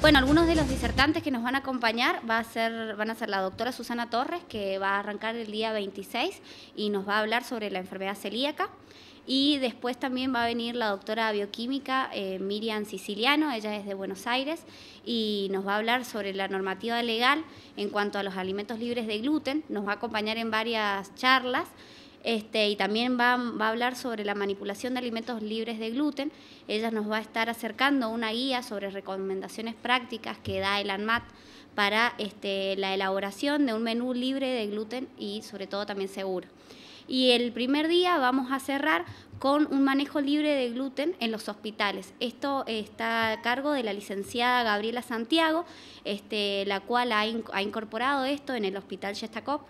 Bueno, algunos de los disertantes que nos van a acompañar va a ser, van a ser la doctora Susana Torres, que va a arrancar el día 26 y nos va a hablar sobre la enfermedad celíaca. Y después también va a venir la doctora bioquímica eh, Miriam Siciliano, ella es de Buenos Aires, y nos va a hablar sobre la normativa legal en cuanto a los alimentos libres de gluten. Nos va a acompañar en varias charlas. Este, y también va, a hablar sobre la manipulación de alimentos libres de gluten. Ella nos va a estar acercando una guía sobre recomendaciones prácticas que da el ANMAT para este, la elaboración de un menú libre de gluten y sobre todo también seguro. Y el primer día vamos a cerrar con un manejo libre de gluten en los hospitales. Esto eh, está a cargo de la licenciada Gabriela Santiago, este, la cual ha, incorporado esto en el Hospital Shestakov.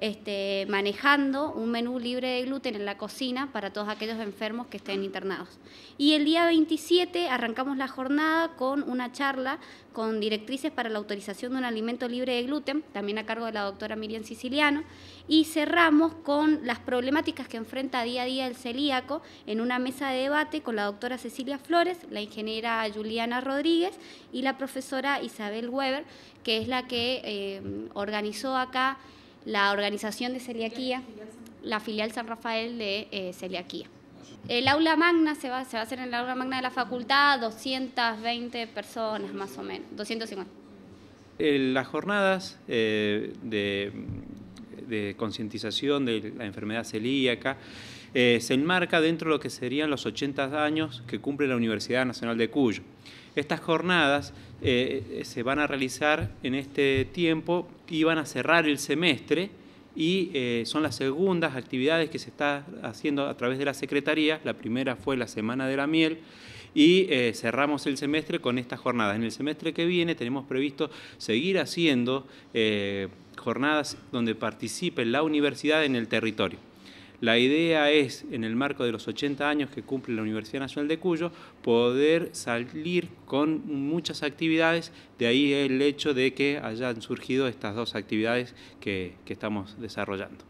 Este, manejando un menú libre de gluten en la cocina para todos aquellos enfermos que estén internados. Y el día 27 arrancamos la jornada con una charla con directrices para la autorización de un alimento libre de gluten, también a cargo de la doctora Miriam Siciliano, y cerramos con las problemáticas que enfrenta día a día el celíaco en una mesa de debate con la doctora Cecilia Flores, la ingeniera Juliana Rodríguez y la profesora Isabel Weber, que es la que eh, organizó acá la organización de celiaquía, la filial San Rafael de eh, celiaquía. El aula magna se va, se va a hacer en el aula magna de la facultad, 220 personas más o menos, 250. Eh, las jornadas eh, de de concientización de la enfermedad celíaca, eh, se enmarca dentro de lo que serían los 80 años que cumple la Universidad Nacional de Cuyo. Estas jornadas eh, se van a realizar en este tiempo y van a cerrar el semestre y eh, son las segundas actividades que se está haciendo a través de la Secretaría. La primera fue la Semana de la Miel y eh, cerramos el semestre con estas jornadas. En el semestre que viene tenemos previsto seguir haciendo eh, jornadas donde participe la universidad en el territorio. La idea es, en el marco de los 80 años que cumple la Universidad Nacional de Cuyo, poder salir con muchas actividades, de ahí el hecho de que hayan surgido estas dos actividades que, que estamos desarrollando.